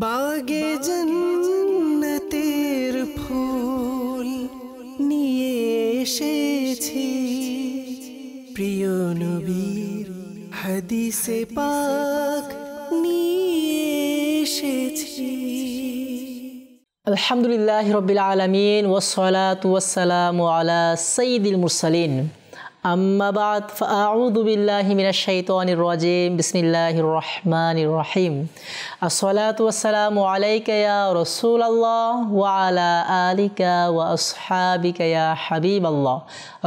বাগে জন্নতের ফুল নিয়ে এসেছি প্রিয় নবীর হাদিসে পাক নিয়ে এসেছি আলহামদুলিল্লাহ রবিল আলমিন ওসলাত ওয়াসালাম আলা সঈদুল মুরসালিন আম্মাবাদ ফাউদুবিল্লাহিমিনাশাইতানির রাজিম বিসমিল্লাহির রহমানির রহিম আসসালাতু ওয়াসসালামু আলাইকা ইয়া রাসূলুল্লাহ ওয়া আলা আলিকা ওয়া আসহাবিকা ইয়া হাবিবাল্লাহ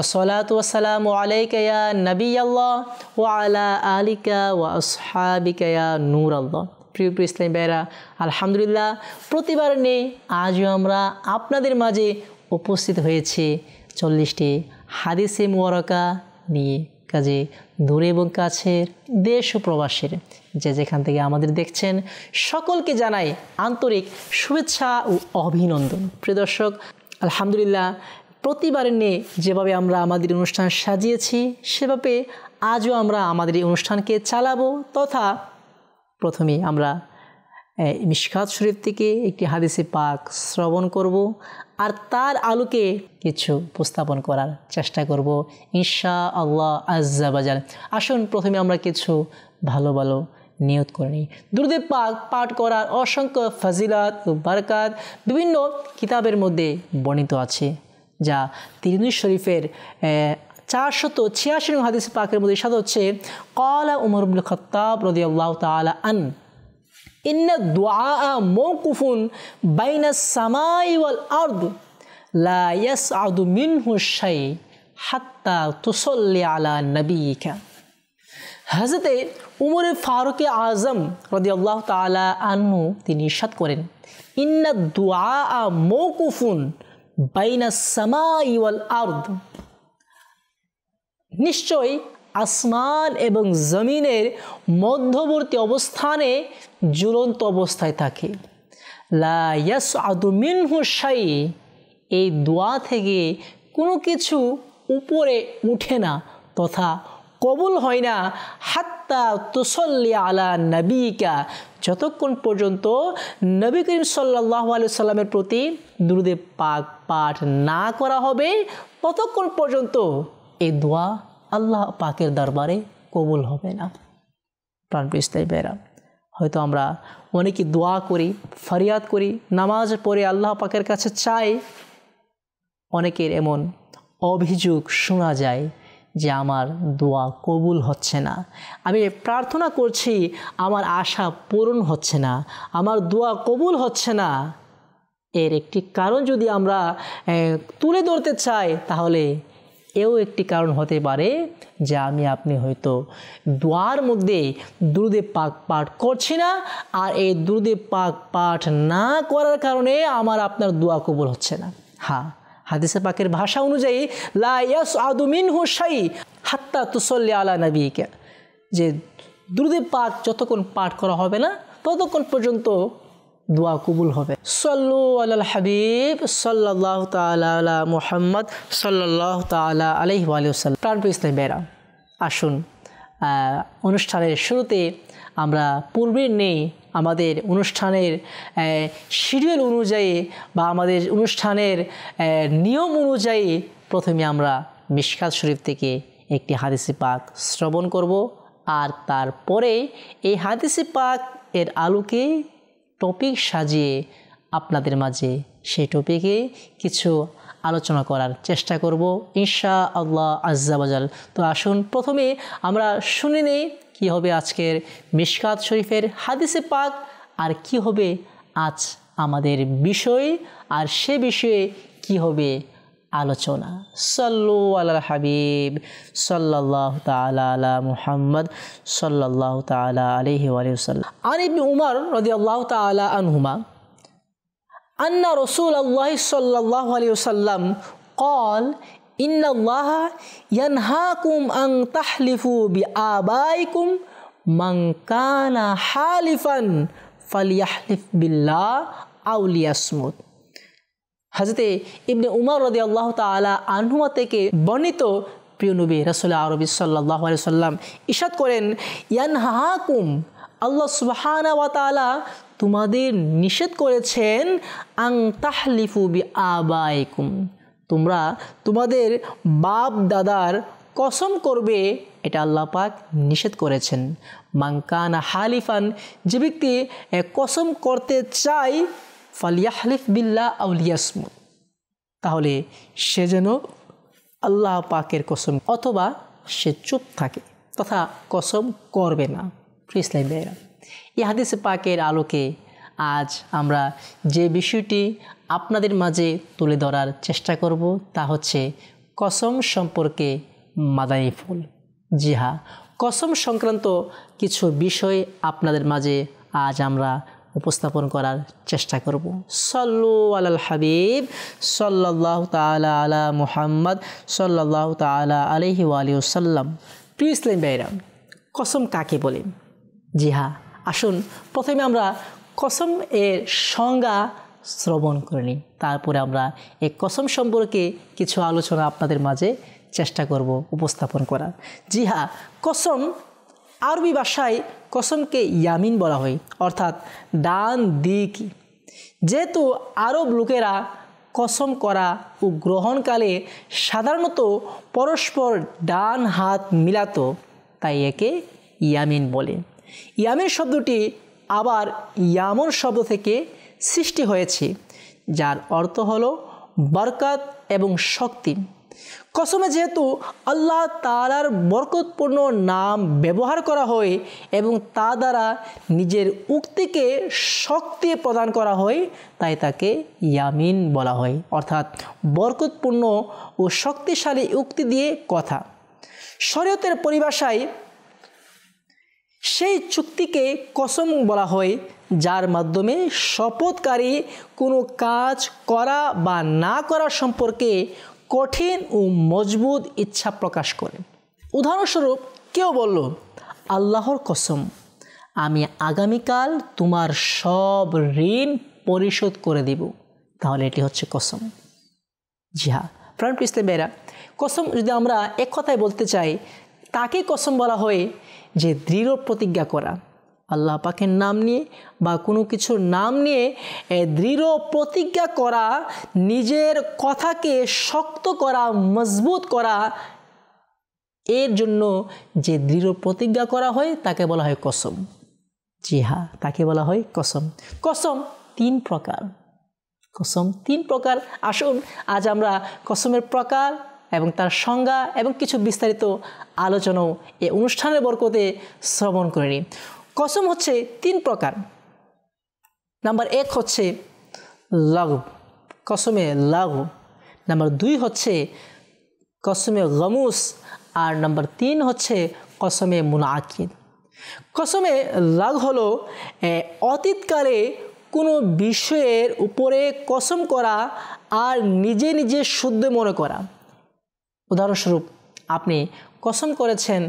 আসসালাতু ওয়াসসালামু আলাইকা ইয়া নবিয়াল্লাহ ওয়া আলা আলিকা ওয়া আসহাবিকা ইয়া নূরাল্লাহ প্রিয় প্রিয় ইসলাম ভাইরা আলহামদুলিল্লাহ প্রতিবার নিয়ে আজও আমরা আপনাদের মাঝে উপস্থিত হয়েছি চল্লিশটি হাদিসে মোয়ারকা নিয়ে কাজে দূরে এবং কাছের দেশ ও প্রবাসের যে যেখান থেকে আমাদের দেখছেন সকলকে জানাই আন্তরিক শুভেচ্ছা ও অভিনন্দন প্রিয় দর্শক আলহামদুলিল্লাহ প্রতিবার নিয়ে যেভাবে আমরা আমাদের অনুষ্ঠান সাজিয়েছি সেভাবে আজও আমরা আমাদের এই অনুষ্ঠানকে চালাবো তথা প্রথমে আমরা মিশকাত শরীফ থেকে একটি হাদিসে পাক শ্রবণ করব আর তার আলোকে কিছু উপস্থাপন করার চেষ্টা করব ঈশা আল্লাহ বাজার আসুন প্রথমে আমরা কিছু ভালো ভালো নিয়ত করে নিই দুর্দেব পাক পাঠ করার অসংখ্য ফাজিলাত ও বারকাত বিভিন্ন কিতাবের মধ্যে বর্ণিত আছে যা তিরুনি শরীফের চারশত ছিয়াশি হাদিস পাকের মধ্যে সাদ হচ্ছে কলা উমর খত্তাব রদি আল্লাহ তালা আন ইন্ন দোয়া মৌকুফুন বাইনা সামাই ওয়াল আর্দ লা ইয়াস আদু মিনহু শাই হাত্তা তুসল্লি আলা নবীকা হজরতে উমরে ফারুক আজম রদি আল্লাহ তালা আনহু তিনি ইসাদ করেন ইন্না দোয়া মৌকুফুন বাইনা সামাই ওয়াল আর্দ নিশ্চয় আসমান এবং জমিনের মধ্যবর্তী অবস্থানে জ্বলন্ত অবস্থায় থাকে লা ইয়াস হুসাই এই দোয়া থেকে কোনো কিছু উপরে উঠে না তথা কবুল হয় না হাত্তা তুসল্লি আলা নবিকা যতক্ষণ পর্যন্ত নবী করিম সাল্লাহ আলু সাল্লামের প্রতি দুরুদেব পাক পাঠ না করা হবে ততক্ষণ পর্যন্ত এই দোয়া আল্লাহ পাকের দরবারে কবুল হবে না প্রাণ প্রাণপৃষ্ঠায় বেরাম হয়তো আমরা অনেকে দোয়া করি ফরিয়াদ করি নামাজ পড়ে আল্লাহ পাকের কাছে চাই অনেকের এমন অভিযোগ শোনা যায় যে আমার দোয়া কবুল হচ্ছে না আমি প্রার্থনা করছি আমার আশা পূরণ হচ্ছে না আমার দোয়া কবুল হচ্ছে না এর একটি কারণ যদি আমরা তুলে ধরতে চাই তাহলে এও একটি কারণ হতে পারে যে আমি আপনি হয়তো দোয়ার মধ্যে দুরুদে পাক পাঠ করছি না আর এই দুরুদে পাক পাঠ না করার কারণে আমার আপনার দোয়া কবুল হচ্ছে না হ্যাঁ হাদিসা পাকের ভাষা অনুযায়ী লা ইয়াস আদুমিন হুসাই হাত্তা তুসল্লি আলা নবীকে যে দুরুদে পাক যতক্ষণ পাঠ করা হবে না ততক্ষণ পর্যন্ত দোয়া কবুল হবে সল্লু আল হাবিব সাল্লাহ তাল মোহাম্মদ সাল্লাহ তাল আলহি আলিয়াল্লাম প্রাণপ্রিয় ইসলাম বেরা আসুন অনুষ্ঠানের শুরুতে আমরা পূর্বের নেই আমাদের অনুষ্ঠানের শিডিউল অনুযায়ী বা আমাদের অনুষ্ঠানের নিয়ম অনুযায়ী প্রথমে আমরা মিশকাত শরীফ থেকে একটি হাদিসি পাক শ্রবণ করব আর তারপরে এই হাদিসি পাক এর আলোকে টপিক সাজিয়ে আপনাদের মাঝে সেই টপিকে কিছু আলোচনা করার চেষ্টা করব ইনশা আল্লাহ আজাল তো আসুন প্রথমে আমরা শুনে নেই কী হবে আজকের মিশকাত শরীফের হাদিসে পাক আর কি হবে আজ আমাদের বিষয় আর সে বিষয়ে কি হবে আলোচনা সাল্লু আলা হাবিব সাল্লাল্লাহ তাআলা আলা মুহাম্মদ সাল্লাল্লাহু তাআলা আলাইহি ওয়া সাল্লাম আন ইবনে উমর রাদিয়াল্লাহু তাআলা আনহুমা أن رسول الله صلى الله عليه وسلم قال إن الله ينهاكم أن تحلفوا بآبائكم من كان حالفا فليحلف بالله أو ليصمت হাজরতে ইবনে উমর রদি আল্লাহ তালা আনহুয়া থেকে বর্ণিত প্রিয় নবী রাসুল আরবি সাল্লাহ সাল্লাম ইশাদ করেন ইয়ান হাহাকুম আল্লাহ সুবাহানা ওয়াতালা তোমাদের নিষেধ করেছেন আং তাহলিফু বি আবাইকুম তোমরা তোমাদের বাপ দাদার কসম করবে এটা আল্লাহ পাক নিষেধ করেছেন মাংকানা হালিফান যে ব্যক্তি কসম করতে চায় ফালিয়াহলিফ বিল্লা আউলিয়াসমুদ তাহলে সে যেন আল্লাহ পাকের কসম অথবা সে চুপ থাকে তথা কসম করবে না ইসলাম ভাইরা ইহাদিস পাকের আলোকে আজ আমরা যে বিষয়টি আপনাদের মাঝে তুলে ধরার চেষ্টা করব তা হচ্ছে কসম সম্পর্কে মাদানি ফুল জি হা হ্যাঁ, কসম সংক্রান্ত কিছু বিষয় আপনাদের মাঝে আজ আমরা উপস্থাপন করার চেষ্টা করব সল্লু আলাল হাবিব সল্লাহ তালা আলা মুহাম্মদ সল্লাহ তালা আলহি সাল্লাম প্রিয় ইসলাম ভাইরা কসম কাকে বলি জি হ্যাঁ আসুন প্রথমে আমরা কসম এর সংজ্ঞা শ্রবণ করে নিই তারপরে আমরা এই কসম সম্পর্কে কিছু আলোচনা আপনাদের মাঝে চেষ্টা করব উপস্থাপন করার জি হ্যাঁ কসম আরবি ভাষায় কসমকে ইয়ামিন বলা হয় অর্থাৎ ডান দিক যেহেতু আরব লোকেরা কসম করা ও গ্রহণকালে সাধারণত পরস্পর ডান হাত মিলাত তাই একে ইয়ামিন বলে ইয়ামিন শব্দটি আবার ইয়ামন শব্দ থেকে সৃষ্টি হয়েছে যার অর্থ হল বরকাত এবং শক্তি কসমে যেহেতু আল্লাহ তালার বরকতপূর্ণ নাম ব্যবহার করা হয় এবং তা দ্বারা নিজের উক্তিকে শক্তি প্রদান করা হয় তাই তাকে ইয়ামিন বলা হয় অর্থাৎ বরকতপূর্ণ ও শক্তিশালী উক্তি দিয়ে কথা শরীয়তের পরিভাষায় সেই চুক্তিকে কসম বলা হয় যার মাধ্যমে শপথকারী কোনো কাজ করা বা না করা সম্পর্কে কঠিন ও মজবুত ইচ্ছা প্রকাশ করে উদাহরণস্বরূপ কেউ বলল আল্লাহর কসম আমি আগামীকাল তোমার সব ঋণ পরিশোধ করে দিব তাহলে এটি হচ্ছে কসম জি হ্যাঁ ফ্রান্ট বেড়া কসম যদি আমরা এক কথায় বলতে চাই তাকে কসম বলা হয় যে দৃঢ় প্রতিজ্ঞা করা আল্লাহ পাখের নাম নিয়ে বা কোনো কিছুর নাম নিয়ে দৃঢ় প্রতিজ্ঞা করা নিজের কথাকে শক্ত করা মজবুত করা এর জন্য যে দৃঢ় প্রতিজ্ঞা করা হয় তাকে বলা হয় কসম জি হ্যাঁ তাকে বলা হয় কসম কসম তিন প্রকার কসম তিন প্রকার আসুন আজ আমরা কসমের প্রকার এবং তার সংজ্ঞা এবং কিছু বিস্তারিত আলোচনাও এ অনুষ্ঠানের বরকতে শ্রবণ করে নিই কসম হচ্ছে তিন প্রকার নাম্বার এক হচ্ছে লঘ কসমে লাগু নাম্বার দুই হচ্ছে কসমে গমুস আর নাম্বার তিন হচ্ছে কসমে মুনাকিদ কসমে লাগ হল অতীতকালে কোনো বিষয়ের উপরে কসম করা আর নিজে নিজে শুদ্ধ মনে করা উদাহরণস্বরূপ আপনি কসম করেছেন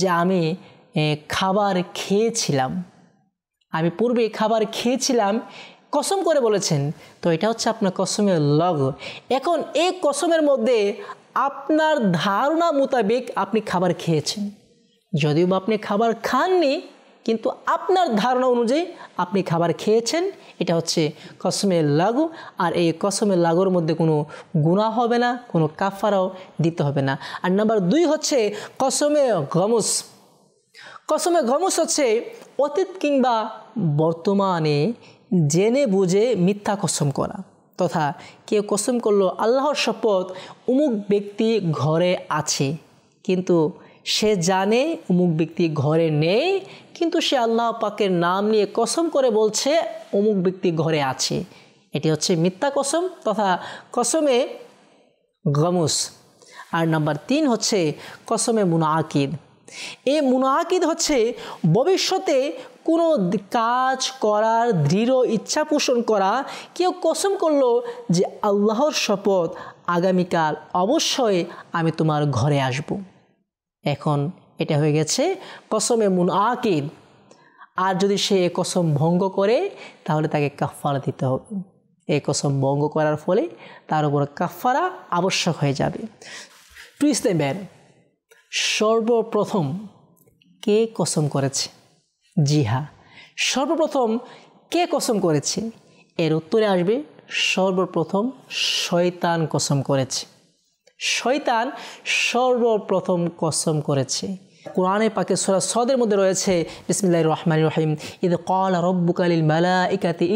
যে আমি খাবার খেয়েছিলাম আমি পূর্বে খাবার খেয়েছিলাম কসম করে বলেছেন তো এটা হচ্ছে আপনার কসমের লগ এখন এই কসমের মধ্যে আপনার ধারণা মোতাবেক আপনি খাবার খেয়েছেন যদিও বা আপনি খাবার খাননি কিন্তু আপনার ধারণা অনুযায়ী আপনি খাবার খেয়েছেন এটা হচ্ছে কসমের লাগু আর এই কসমের লাগুর মধ্যে কোনো গুণা হবে না কোনো কাফারাও দিতে হবে না আর নাম্বার দুই হচ্ছে কসমে গমস কসমে ঘমস হচ্ছে অতীত কিংবা বর্তমানে জেনে বুঝে মিথ্যা কসম করা তথা কেউ কসম করলো আল্লাহর শপথ উমুক ব্যক্তি ঘরে আছে কিন্তু সে জানে অমুক ব্যক্তি ঘরে নেই কিন্তু সে আল্লাহ পাকের নাম নিয়ে কসম করে বলছে অমুক ব্যক্তি ঘরে আছে এটি হচ্ছে মিথ্যা কসম তথা কসমে গমুস আর নাম্বার তিন হচ্ছে কসমে মুনাকিদ এ মুনাকিদ হচ্ছে ভবিষ্যতে কোনো কাজ করার দৃঢ় ইচ্ছা পোষণ করা কেউ কসম করলো যে আল্লাহর শপথ আগামীকাল অবশ্যই আমি তোমার ঘরে আসব। এখন এটা হয়ে গেছে কসমে মুনাকিদ আর যদি সে কসম ভঙ্গ করে তাহলে তাকে কাফারা দিতে হবে এ কসম ভঙ্গ করার ফলে তার উপর কাফারা আবশ্যক হয়ে যাবে টু ইসলাম সর্বপ্রথম কে কসম করেছে জিহা সর্বপ্রথম কে কসম করেছে এর উত্তরে আসবে সর্বপ্রথম শয়তান কসম করেছে শয়তান সর্বপ্রথম কসম করেছে কোরআনে পাকে সোরা সদের মধ্যে রয়েছে বিসমিল্লা রহমান রহিম ইদ কল রব্বুকালিল মালা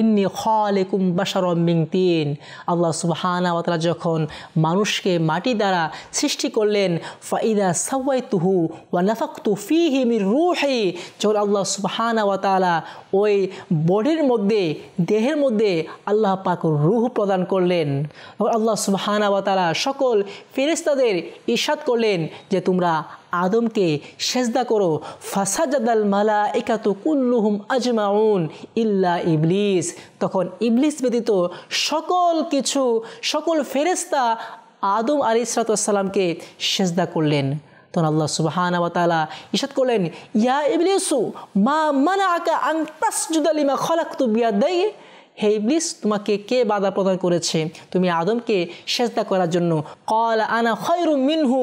ইন্নি খালেকুম বাসার মিং তিন আল্লাহ সুবাহানা তারা যখন মানুষকে মাটি দ্বারা সৃষ্টি করলেন ফাইদা সাওয়াই তুহু ওয়া নাফাক্তু ফিহি রু রুহি যখন আল্লাহ সুবাহানা ওয়াতালা ওই বডির মধ্যে দেহের মধ্যে আল্লাহ পাক রুহ প্রদান করলেন আল্লাহ সুবাহানা ওয়াতালা সকল ফেরেস্তাদের ইশাদ করলেন যে তোমরা আদমকে সেজদা করো ফাসাজাদাল মালা একাতু কুল্লুহুম আজমাউন ইল্লা ইবলিস তখন ইবলিস ব্যতীত সকল কিছু সকল ফেরেস্তা আদম আলী ইসরাতামকে সেজদা করলেন তখন আল্লাহ সুবাহান তালা ইসাদ করলেন ইয়া ইবলিসু মা মানা আকা আং তাসজুদালিমা তু বিয়া দেয় হে ইবলিস তোমাকে কে বাধা প্রদান করেছে তুমি আদমকে সেজদা করার জন্য কল আনা খয়রু মিনহু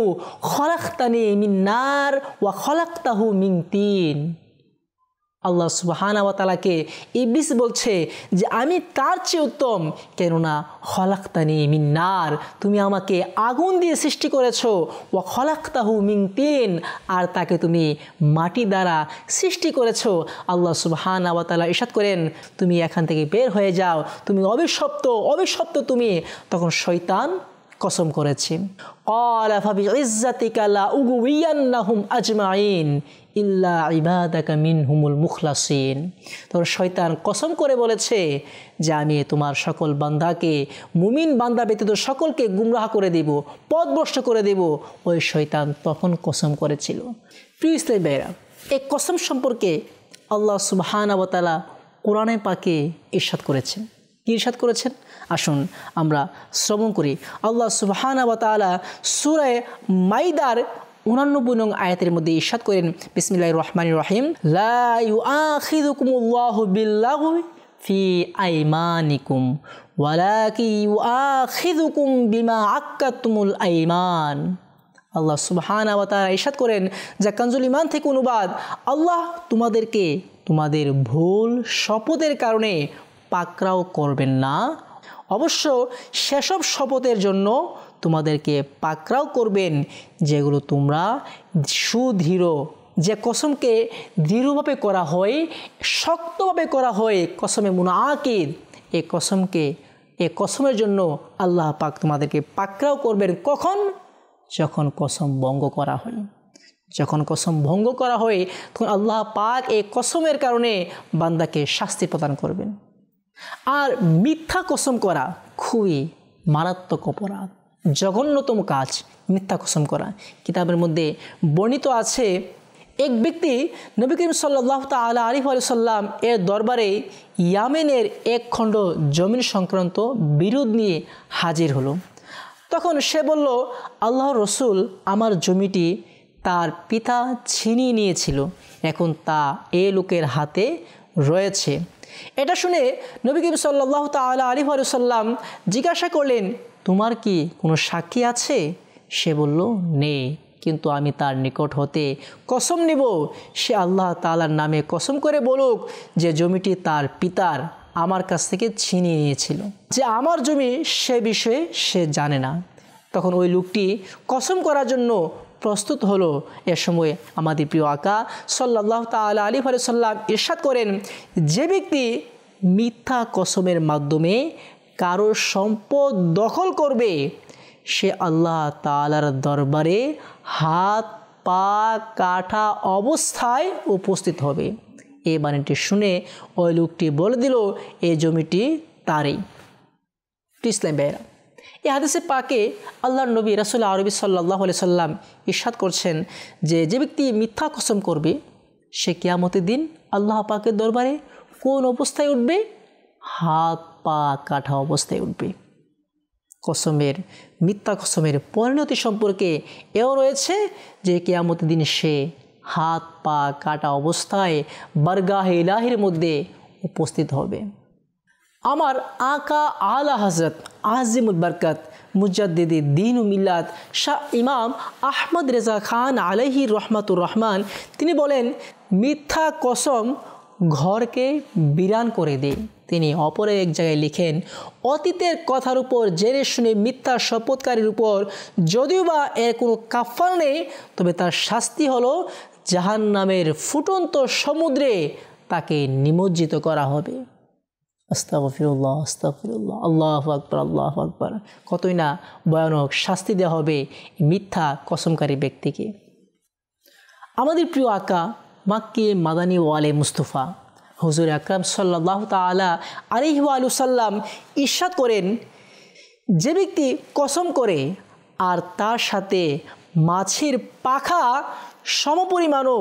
খলাক্তানি মিন্নার ওয়া খলাক্তাহু মিন তিন আল্লাহ সুবাহানাওয়াতালাকে ইবলিস বলছে যে আমি তার চেয়ে উত্তম কেননা খলাক্তানি মিন্নার তুমি আমাকে আগুন দিয়ে সৃষ্টি করেছ ও খলাক্তাহু মিং তিন আর তাকে তুমি মাটি দ্বারা সৃষ্টি করেছ আল্লাহ সুবাহানাওয়াতালা ইসাদ করেন তুমি এখান থেকে বের হয়ে যাও তুমি অবিশপ্ত অবিশপ্ত তুমি তখন শৈতান কসম করেছি মুখলাসিন শয়তান কসম করে বলেছে যে আমি তোমার সকল বান্দাকে মুমিন বান্দা ব্যতীত সকলকে গুমরাহ করে দেব পদভ্রষ্ট করে দেব ওই শৈতান তখন কসম করেছিল প্রিয় এই কসম সম্পর্কে আল্লাহ বতালা কোরআনে পাকে ঈর্ষাদ করেছেন ইরশাদ করেছেন আসুন আমরা শ্রবণ করি আল্লাহ সুবাহানবতালা সুরায় মাইদার উনানব্বই নং আয়াতের মধ্যে ইরশাদ করেন বিসমিল্লাহ রহমান রহিম লাহ ফি আইমানিকুম ওয়ালাকি আখিদুকুম বিমা আক্কাতুমুল আইমান আল্লাহ সুবহান আবতারা ইসাদ করেন যা কাঞ্জুল ইমান থেকে অনুবাদ আল্লাহ তোমাদেরকে তোমাদের ভুল শপথের কারণে পাকরাও করবেন না অবশ্য সেসব শপথের জন্য তোমাদেরকে পাকরাও করবেন যেগুলো তোমরা সুদৃঢ় যে কসমকে দৃঢ়ভাবে করা হয় শক্তভাবে করা হয় কসমে আকিদ এ কসমকে এ কসমের জন্য আল্লাহ পাক তোমাদেরকে পাকরাও করবেন কখন যখন কসম ভঙ্গ করা হয় যখন কসম ভঙ্গ করা হয় তখন আল্লাহ পাক এই কসমের কারণে বান্দাকে শাস্তি প্রদান করবেন আর মিথ্যা কসম করা খুবই মারাত্মক অপরাধ জঘন্যতম কাজ মিথ্যা কসম করা কিতাবের মধ্যে বর্ণিত আছে এক ব্যক্তি নবী করিম সাল্লাহ তালা আলিফ সাল্লাম এর দরবারে ইয়ামেনের এক খণ্ড জমিন সংক্রান্ত বিরোধ নিয়ে হাজির হলো তখন সে বলল আল্লাহ রসুল আমার জমিটি তার পিতা ছিনিয়ে নিয়েছিল এখন তা এ লোকের হাতে রয়েছে এটা শুনে নবী কিম সাল্লাহ তাল আলী সাল্লাম জিজ্ঞাসা করলেন তোমার কি কোনো সাক্ষী আছে সে বলল নেই কিন্তু আমি তার নিকট হতে কসম নিব সে আল্লাহ তালার নামে কসম করে বলুক যে জমিটি তার পিতার আমার কাছ থেকে ছিনিয়ে নিয়েছিল যে আমার জমি সে বিষয়ে সে জানে না তখন ওই লোকটি কসম করার জন্য প্রস্তুত হলো এ সময় আমাদের প্রিয় আকা সাল্লাহ তালা আলী সাল্লাম ইরশাদ করেন যে ব্যক্তি মিথ্যা কসমের মাধ্যমে কারোর সম্পদ দখল করবে সে আল্লাহ তালার দরবারে হাত পা কাটা অবস্থায় উপস্থিত হবে এ বাণীটি শুনে ওই লোকটি বলে দিল এই জমিটি তারই ইসলাম বেহরা এ হাদিসে পাকে আল্লাহর নবী রাসুল আরবি সাল্লাহ আলি সাল্লাম ইস্বাদ করছেন যে যে ব্যক্তি মিথ্যা কসম করবে সে কেয়ামতের দিন আল্লাহ পাকের দরবারে কোন অবস্থায় উঠবে হাত পা কাঠা অবস্থায় উঠবে কসমের মিথ্যা কসমের পরিণতি সম্পর্কে এও রয়েছে যে কেয়ামতের দিন সে হাত পা কাটা অবস্থায় বারগাহ ইলাহের মধ্যে উপস্থিত হবে আমার আঁকা আলা হজরত আজিমুল বরকত মুজাদ্দিদি দিন মিল্লাত শাহ ইমাম আহমদ রেজা খান আলহি রহমাতুর রহমান তিনি বলেন মিথ্যা কসম ঘরকে বিরান করে দেয় তিনি অপরে এক জায়গায় লিখেন অতীতের কথার উপর জেনে শুনে মিথ্যা শপথকারীর উপর যদিও বা এর কোনো কাফার নেই তবে তার শাস্তি হলো জাহান নামের ফুটন্ত সমুদ্রে তাকে নিমজ্জিত করা হবে আস্তাফিরুল্লাহ আস্তাফিরুল্লাহ আল্লাহ আকবর আল্লাহ আকবর কতই না ভয়ানক শাস্তি দেওয়া হবে মিথ্যা কসমকারী ব্যক্তিকে আমাদের প্রিয় আকা মাক্কে মাদানি ওয়ালে মুস্তফা হুজুর আকরাম সাল্লাহ তালা আলিহ আলুসাল্লাম ঈর্ষাদ করেন যে ব্যক্তি কসম করে আর তার সাথে মাছের পাখা সমপরিমাণও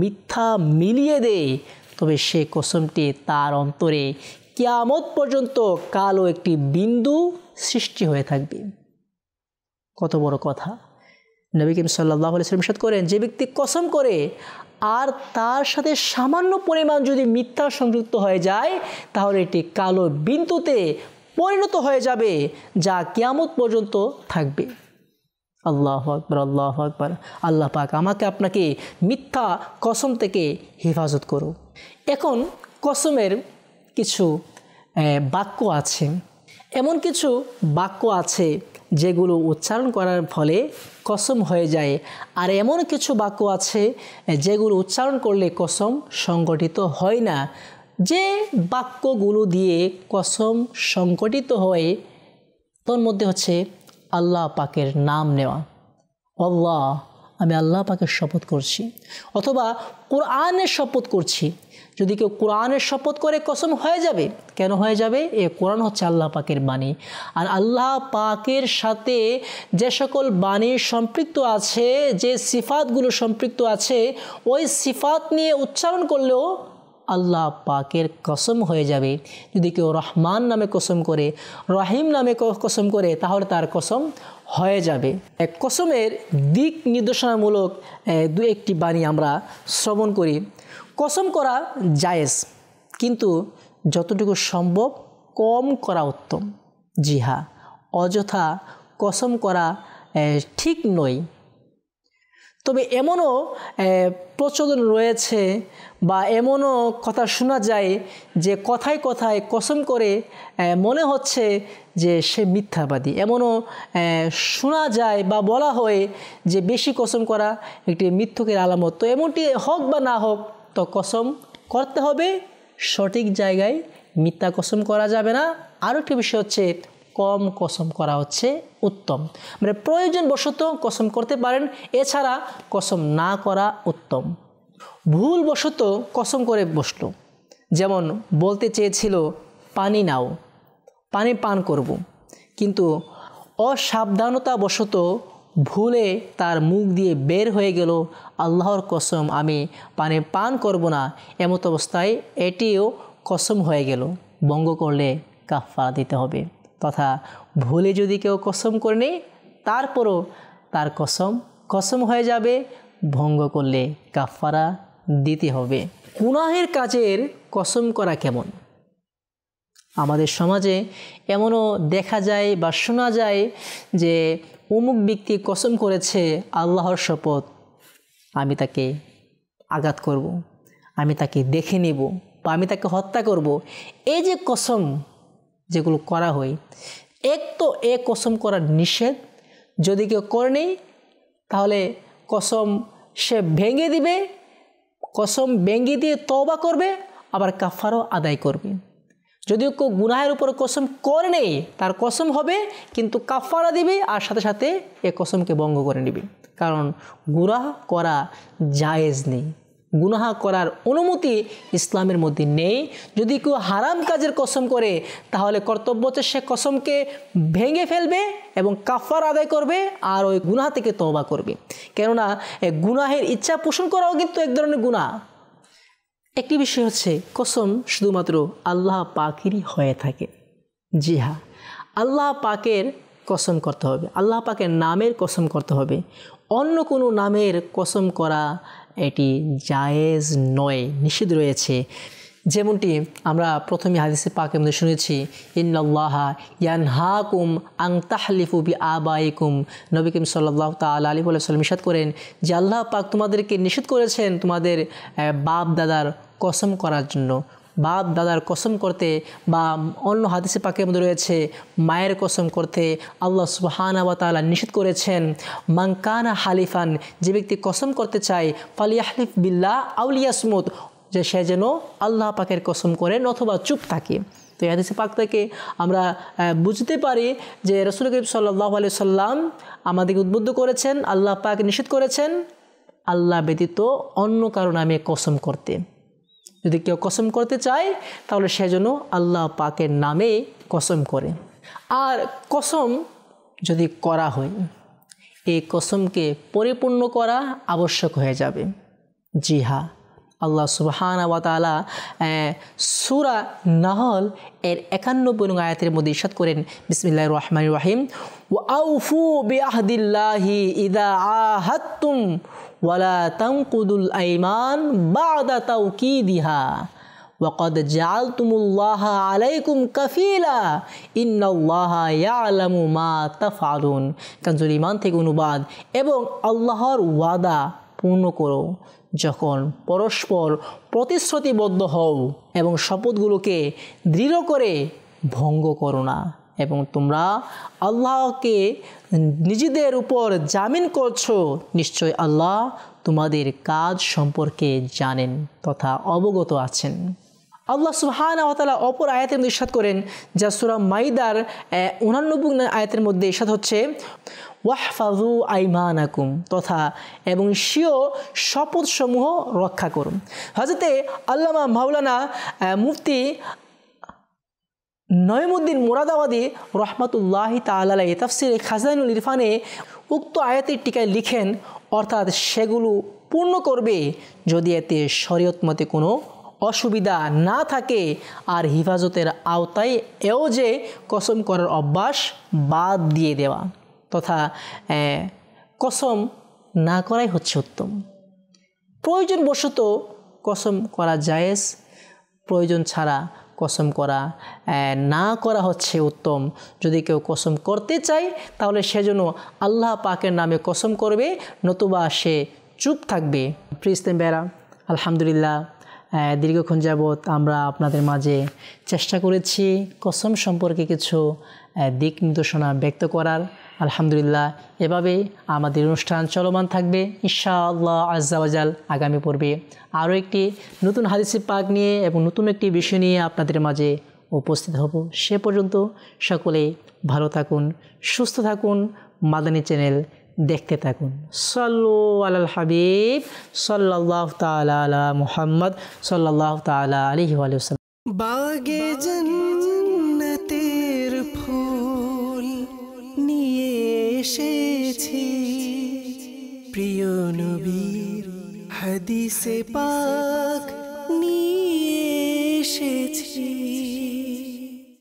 মিথ্যা মিলিয়ে দেয় তবে সে কসমটি তার অন্তরে কিয়ামত পর্যন্ত কালো একটি বিন্দু সৃষ্টি হয়ে থাকবে কত বড় কথা নবী কিম সাল্লাহ সাদ করেন যে ব্যক্তি কসম করে আর তার সাথে সামান্য পরিমাণ যদি মিথ্যা সংযুক্ত হয়ে যায় তাহলে এটি কালো বিন্দুতে পরিণত হয়ে যাবে যা কিয়ামত পর্যন্ত থাকবে আল্লাহ আকবর আল্লাহ আকবর আল্লাহ পাক আমাকে আপনাকে মিথ্যা কসম থেকে হেফাজত করো এখন কসমের কিছু বাক্য আছে এমন কিছু বাক্য আছে যেগুলো উচ্চারণ করার ফলে কসম হয়ে যায় আর এমন কিছু বাক্য আছে যেগুলো উচ্চারণ করলে কসম সংগঠিত হয় না যে বাক্যগুলো দিয়ে কসম সংগঠিত হয় তোর মধ্যে হচ্ছে আল্লাহ পাকের নাম নেওয়া অল্লাহ আমি আল্লাহ পাকের শপথ করছি অথবা কোরআনের শপথ করছি যদি কেউ কোরআনের শপথ করে কসম হয়ে যাবে কেন হয়ে যাবে এ কোরআন হচ্ছে আল্লাহ পাকের বাণী আর আল্লাহ পাকের সাথে যে সকল বাণী সম্পৃক্ত আছে যে সিফাতগুলো সম্পৃক্ত আছে ওই সিফাত নিয়ে উচ্চারণ করলেও আল্লাহ পাকের কসম হয়ে যাবে যদি কেউ রহমান নামে কসম করে রহিম নামে কসম করে তাহলে তার কসম হয়ে যাবে কসমের দিক নির্দেশনামূলক দু একটি বাণী আমরা শ্রবণ করি কসম করা জায়েজ কিন্তু যতটুকু সম্ভব কম করা উত্তম জি হা হ্যাঁ, অযথা কসম করা ঠিক নয় তবে এমনও প্রচলন রয়েছে বা এমনও কথা শোনা যায় যে কথায় কথায় কসম করে মনে হচ্ছে যে সে মিথ্যাবাদী এমনও শোনা যায় বা বলা হয় যে বেশি কসম করা একটি মিথ্যকের আলামত তো এমনটি হোক বা না হোক তো কসম করতে হবে সঠিক জায়গায় মিথ্যা কসম করা যাবে না আরও একটি বিষয় হচ্ছে কম কসম করা হচ্ছে উত্তম মানে প্রয়োজনবশত কসম করতে পারেন এছাড়া কসম না করা উত্তম ভুলবশত কসম করে বসলো যেমন বলতে চেয়েছিল পানি নাও পানি পান করব কিন্তু অসাবধানতাবশত ভুলে তার মুখ দিয়ে বের হয়ে গেল আল্লাহর কসম আমি পানে পান করব না এমত অবস্থায় এটিও কসম হয়ে গেল বঙ্গ করলে কাফা দিতে হবে তথা ভুলে যদি কেউ কসম করে নেই তারপরও তার কসম কসম হয়ে যাবে ভঙ্গ করলে কাফারা দিতে হবে কুনাহের কাজের কসম করা কেমন আমাদের সমাজে এমনও দেখা যায় বা শোনা যায় যে অমুক ব্যক্তি কসম করেছে আল্লাহর শপথ আমি তাকে আঘাত করব। আমি তাকে দেখে নেব বা আমি তাকে হত্যা করব। এই যে কসম যেগুলো করা হয় এক তো এ কসম করার নিষেধ যদি কেউ করে নেই তাহলে কসম সে ভেঙে দিবে কসম ভেঙে দিয়ে তবা করবে আবার কাফারও আদায় করবে যদিও কেউ গুনাহের উপর কসম করে নেই তার কসম হবে কিন্তু কাফারা দিবে আর সাথে সাথে এ কসমকে বঙ্গ করে নিবে কারণ গুনাহ করা জায়েজ নেই গুনাহা করার অনুমতি ইসলামের মধ্যে নেই যদি কেউ হারাম কাজের কসম করে তাহলে কর্তব্য হচ্ছে সে কসমকে ভেঙে ফেলবে এবং কাফার আদায় করবে আর ওই গুনাহা থেকে তবা করবে কেননা গুনাহের ইচ্ছা পোষণ করাও কিন্তু এক ধরনের গুনাহ একটি বিষয় হচ্ছে কসম শুধুমাত্র আল্লাহ পাকেরই হয়ে থাকে জি হ্যাঁ আল্লাহ পাকের কসম করতে হবে আল্লাহ পাকের নামের কসম করতে হবে অন্য কোনো নামের কসম করা এটি জায়েজ নয় নিষিদ্ধ রয়েছে যেমনটি আমরা প্রথমে হাদিসে পাকে মধ্যে শুনেছি ইন্নআল্লাহা ইয়ান হা কুম আং তাহলিফু বি আবাইকুম কিম সাল্লাহ তাল আলী সাল্লাম নিষেধ করেন যে আল্লাহ পাক তোমাদেরকে নিষেধ করেছেন তোমাদের বাপ দাদার কসম করার জন্য বাপ দাদার কসম করতে বা অন্য হাদিসে পাকের মধ্যে রয়েছে মায়ের কসম করতে আল্লাহ সুবাহানাবা তালা নিষেধ করেছেন মাংকানা হালিফান যে ব্যক্তি কসম করতে চায় ফালিয়াহলিফ বিল্লা আউলিয়াসমুদ যে সে যেন আল্লাহ পাকের কসম করেন অথবা চুপ থাকে তো হাদিসে পাক থেকে আমরা বুঝতে পারি যে রসুল করিম সাল্লাহ আলি সাল্লাম আমাদেরকে উদ্বুদ্ধ করেছেন আল্লাহ পাক নিষেধ করেছেন আল্লাহ ব্যতীত অন্য কারো নামে কসম করতে যদি কেউ কসম করতে চায় তাহলে সে যেন আল্লাহ পাকের নামে কসম করে আর কসম যদি করা হয় এই কসমকে পরিপূর্ণ করা আবশ্যক হয়ে যাবে জি হা হ্যাঁ। আল্লাহ সুবাহান আওয়াতালা সুরা নাহল এর একানব্বই নং আয়াতের মধ্যে ইসাদ করেন বিসমিল্লাহ রহমান রাহিম ওয়াউফু বিআহদিল্লাহি ইদা আহাত্তুম ওয়ালা তাংকুদুল আইমান বাদা তাওকিদিহা وقد جعلتم الله عليكم كفيلا ان الله يعلم ما تفعلون কানজুল ইমান থেকে অনুবাদ এবং আল্লাহর ওয়াদা পূর্ণ করো যখন পরস্পর প্রতিশ্রুতিবদ্ধ হও এবং শপথগুলোকে দৃঢ় করে ভঙ্গ করো না এবং তোমরা আল্লাহকে নিজেদের উপর জামিন করছো নিশ্চয় আল্লাহ তোমাদের কাজ সম্পর্কে জানেন তথা অবগত আছেন আল্লাহ সুহানা অপর আয়াতের মধ্যে ইস্বাদ করেন যা সুরা মাইদার উনানব্বই আয়াতের মধ্যে ইস্বাদ হচ্ছে ওয়াহফাজু আইমানাকুম তথা এবং সিও শপথসমূহ রক্ষা করুন হজরতে আল্লামা মাওলানা মুফতি নয়মুদ্দিন মুরাদাবাদি রহমতুল্লাহি তাল্লা তাফসির খাজানুল ইরফানে উক্ত আয়াতের টিকায় লিখেন অর্থাৎ সেগুলো পূর্ণ করবে যদি এতে শরীয়ত মতে কোনো অসুবিধা না থাকে আর হেফাজতের আওতায় এও যে কসম করার অভ্যাস বাদ দিয়ে দেওয়া তথা কসম না করাই হচ্ছে উত্তম প্রয়োজনবশত কসম করা জায়েজ প্রয়োজন ছাড়া কসম করা না করা হচ্ছে উত্তম যদি কেউ কসম করতে চায় তাহলে সেজন্য আল্লাহ পাকের নামে কসম করবে নতুবা সে চুপ থাকবে প্রিস্তেম বেরা আলহামদুলিল্লাহ দীর্ঘক্ষণ যাবৎ আমরা আপনাদের মাঝে চেষ্টা করেছি কসম সম্পর্কে কিছু দিক নির্দেশনা ব্যক্ত করার আলহামদুলিল্লাহ এভাবে আমাদের অনুষ্ঠান চলমান থাকবে আল্লাহ আজাল আগামী পর্বে আরও একটি নতুন হাদিসি পাক নিয়ে এবং নতুন একটি বিষয় নিয়ে আপনাদের মাঝে উপস্থিত হব সে পর্যন্ত সকলে ভালো থাকুন সুস্থ থাকুন মাদানী চ্যানেল দেখতে থাকুন সাল্লু আল হাবিব সাল্লাহ তালা আলা মুহাম্মদ সাল্লাহ তালা আলহি আলিয়াল্লাম বাগে कबीर हदी से पाक नी